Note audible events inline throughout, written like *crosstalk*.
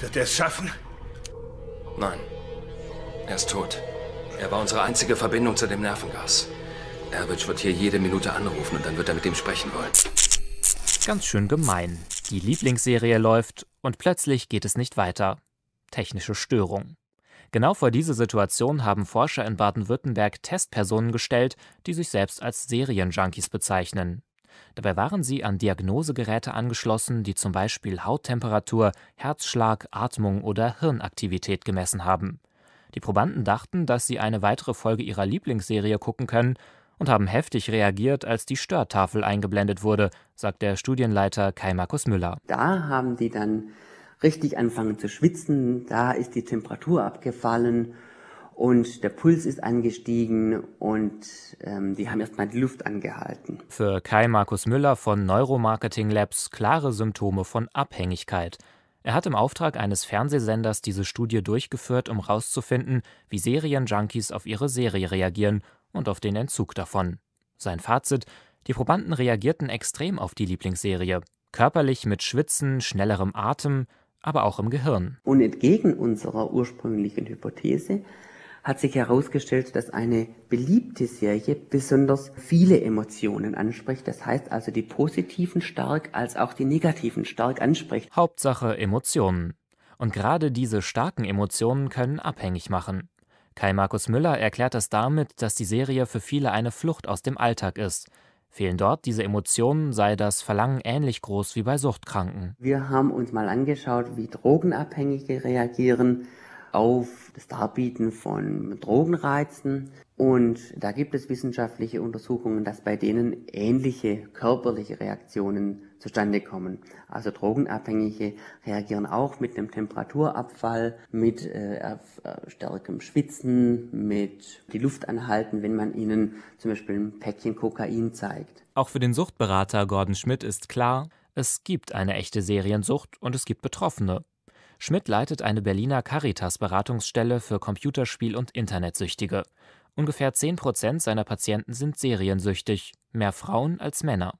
Wird er es schaffen? Nein. Er ist tot. Er war unsere einzige Verbindung zu dem Nervengas. Erwitsch wird hier jede Minute anrufen und dann wird er mit ihm sprechen wollen. Ganz schön gemein. Die Lieblingsserie läuft und plötzlich geht es nicht weiter. Technische Störung. Genau vor diese Situation haben Forscher in Baden-Württemberg Testpersonen gestellt, die sich selbst als Serienjunkies bezeichnen. Dabei waren sie an Diagnosegeräte angeschlossen, die zum Beispiel Hauttemperatur, Herzschlag, Atmung oder Hirnaktivität gemessen haben. Die Probanden dachten, dass sie eine weitere Folge ihrer Lieblingsserie gucken können und haben heftig reagiert, als die Störtafel eingeblendet wurde, sagt der Studienleiter Kai Markus Müller. Da haben die dann richtig angefangen zu schwitzen, da ist die Temperatur abgefallen und der Puls ist angestiegen und ähm, die haben erstmal die Luft angehalten. Für Kai Markus Müller von Neuromarketing Labs klare Symptome von Abhängigkeit. Er hat im Auftrag eines Fernsehsenders diese Studie durchgeführt, um herauszufinden, wie Serienjunkies auf ihre Serie reagieren und auf den Entzug davon. Sein Fazit: Die Probanden reagierten extrem auf die Lieblingsserie. Körperlich mit Schwitzen, schnellerem Atem, aber auch im Gehirn. Und entgegen unserer ursprünglichen Hypothese hat sich herausgestellt, dass eine beliebte Serie besonders viele Emotionen anspricht. Das heißt also die positiven stark als auch die negativen stark anspricht. Hauptsache Emotionen. Und gerade diese starken Emotionen können abhängig machen. Kai Markus Müller erklärt das damit, dass die Serie für viele eine Flucht aus dem Alltag ist. Fehlen dort diese Emotionen, sei das Verlangen ähnlich groß wie bei Suchtkranken. Wir haben uns mal angeschaut, wie Drogenabhängige reagieren, auf das Darbieten von Drogenreizen. Und da gibt es wissenschaftliche Untersuchungen, dass bei denen ähnliche körperliche Reaktionen zustande kommen. Also Drogenabhängige reagieren auch mit einem Temperaturabfall, mit äh, äh, stärkem Schwitzen, mit die Luft anhalten, wenn man ihnen zum Beispiel ein Päckchen Kokain zeigt. Auch für den Suchtberater Gordon Schmidt ist klar, es gibt eine echte Seriensucht und es gibt Betroffene. Schmidt leitet eine Berliner Caritas-Beratungsstelle für Computerspiel- und Internetsüchtige. Ungefähr 10 Prozent seiner Patienten sind seriensüchtig, mehr Frauen als Männer.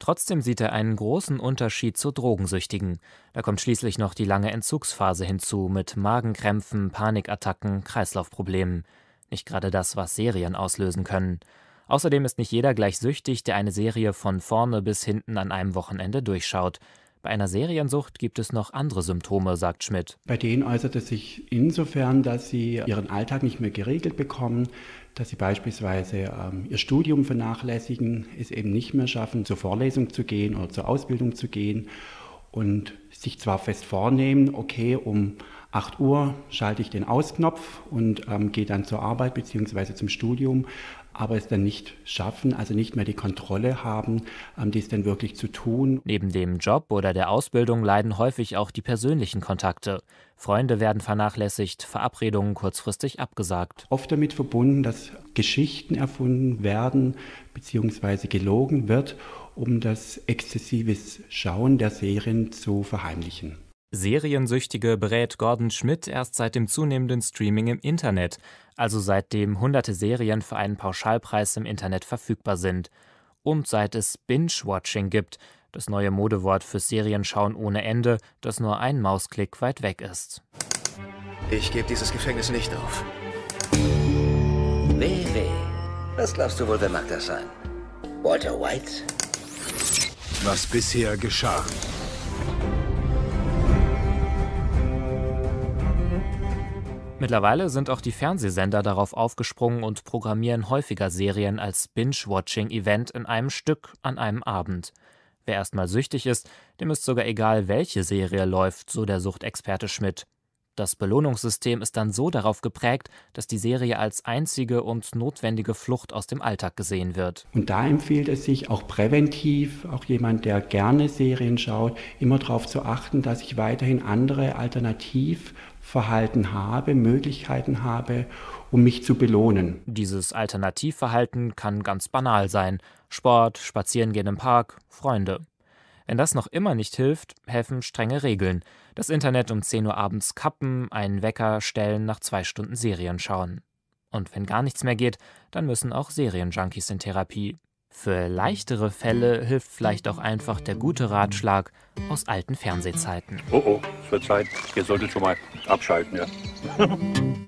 Trotzdem sieht er einen großen Unterschied zu Drogensüchtigen. Da kommt schließlich noch die lange Entzugsphase hinzu mit Magenkrämpfen, Panikattacken, Kreislaufproblemen. Nicht gerade das, was Serien auslösen können. Außerdem ist nicht jeder gleich süchtig, der eine Serie von vorne bis hinten an einem Wochenende durchschaut. Bei einer Seriensucht gibt es noch andere Symptome, sagt Schmidt. Bei denen äußert es sich insofern, dass sie ihren Alltag nicht mehr geregelt bekommen, dass sie beispielsweise ähm, ihr Studium vernachlässigen, es eben nicht mehr schaffen, zur Vorlesung zu gehen oder zur Ausbildung zu gehen und sich zwar fest vornehmen, okay, um 8 Uhr schalte ich den Ausknopf und ähm, gehe dann zur Arbeit bzw. zum Studium, aber es dann nicht schaffen, also nicht mehr die Kontrolle haben, ähm, dies dann wirklich zu tun. Neben dem Job oder der Ausbildung leiden häufig auch die persönlichen Kontakte. Freunde werden vernachlässigt, Verabredungen kurzfristig abgesagt. Oft damit verbunden, dass Geschichten erfunden werden bzw. gelogen wird, um das exzessive Schauen der Serien zu verheimlichen. Seriensüchtige berät Gordon Schmidt erst seit dem zunehmenden Streaming im Internet, also seitdem hunderte Serien für einen Pauschalpreis im Internet verfügbar sind. Und seit es Binge-Watching gibt, das neue Modewort für Serienschauen ohne Ende, das nur ein Mausklick weit weg ist. Ich gebe dieses Gefängnis nicht auf. Weh, weh. Was glaubst du wohl, wer mag das sein? Walter White? Was bisher geschah. Mittlerweile sind auch die Fernsehsender darauf aufgesprungen und programmieren häufiger Serien als Binge-Watching-Event in einem Stück an einem Abend. Wer erstmal süchtig ist, dem ist sogar egal, welche Serie läuft, so der Suchtexperte Schmidt. Das Belohnungssystem ist dann so darauf geprägt, dass die Serie als einzige und notwendige Flucht aus dem Alltag gesehen wird. Und da empfiehlt es sich auch präventiv, auch jemand, der gerne Serien schaut, immer darauf zu achten, dass ich weiterhin andere Alternativverhalten habe, Möglichkeiten habe, um mich zu belohnen. Dieses Alternativverhalten kann ganz banal sein. Sport, Spazierengehen im Park, Freunde. Wenn das noch immer nicht hilft, helfen strenge Regeln. Das Internet um 10 Uhr abends kappen, einen Wecker stellen, nach zwei Stunden Serien schauen. Und wenn gar nichts mehr geht, dann müssen auch Serienjunkies in Therapie. Für leichtere Fälle hilft vielleicht auch einfach der gute Ratschlag aus alten Fernsehzeiten. Oh oh, es wird Zeit. Ihr solltet schon mal abschalten, ja. *laughs*